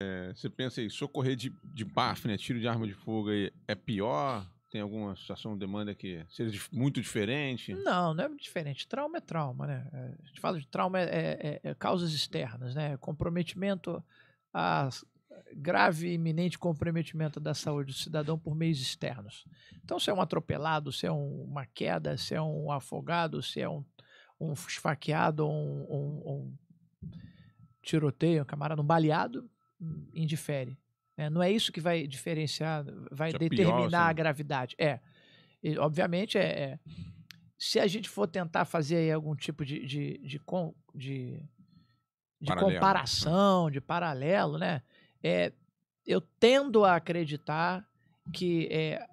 É, você pensa aí, socorrer de, de baf, né? Tiro de arma de fogo aí é pior? Tem alguma situação de demanda que seja muito diferente? Não, não é muito diferente. Trauma é trauma, né? É, a gente fala de trauma é, é, é causas externas, né? Comprometimento a grave e iminente comprometimento da saúde do cidadão por meios externos. Então, se é um atropelado, se é um, uma queda, se é um afogado, se é um, um esfaqueado, um, um, um tiroteio, um camarada, um baleado, indifere. Né? Não é isso que vai diferenciar, vai é determinar pior, a assim. gravidade. É. E, obviamente, é, é, se a gente for tentar fazer algum tipo de, de, de, com, de, de comparação, de paralelo, né? É, eu tendo a acreditar que é,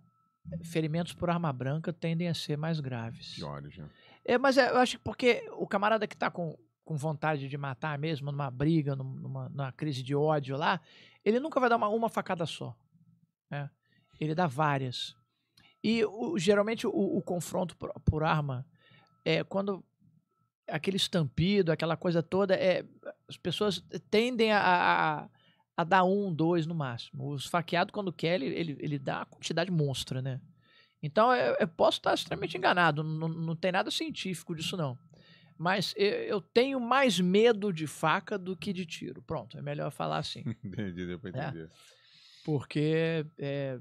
ferimentos por arma branca tendem a ser mais graves. Piores, né? É, mas é, eu acho que porque o camarada que está com com vontade de matar mesmo, numa briga, numa, numa crise de ódio lá, ele nunca vai dar uma, uma facada só. Né? Ele dá várias. E o, geralmente o, o, confronto por, por arma é quando aquele estampido, aquela coisa toda, é, as pessoas tendem a, a, a dar um, dois no máximo. Os faqueados, quando quer, ele, ele, ele dá uma quantidade monstra, né? Então eu, é, eu posso estar extremamente enganado, não, não tem nada científico disso não. Mas eu tenho mais medo de faca do que de tiro. Pronto, é melhor falar assim. Entendi, deu pra é. entender. É, porque é,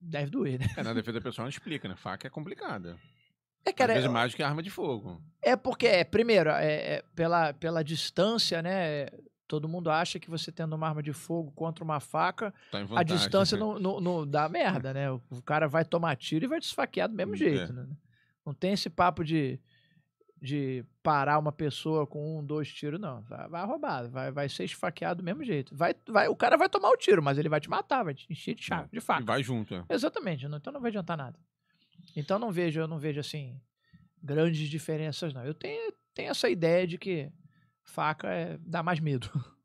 deve doer, né? É, na defesa pessoal não explica, né? Faca é complicada. É, cara, Às vezes é, mais que arma de fogo. É porque, é, primeiro, é, é, pela, pela distância, né? Todo mundo acha que você tendo uma arma de fogo contra uma faca, tá a distância né? não, não, não, dá merda, né? O cara vai tomar tiro e vai te esfaquear do mesmo hum, jeito, né? Não tem esse papo de de parar uma pessoa com um, dois tiros, não. Vai, vai roubar, vai, vai ser esfaqueado do mesmo jeito. Vai, vai, o cara vai tomar o tiro, mas ele vai te matar, vai te encher de, chaco, é, de faca. vai junto, é. Exatamente, então não vai adiantar nada. Então não vejo, eu não vejo assim grandes diferenças, não. Eu tenho, tenho essa ideia de que faca é, dá mais medo.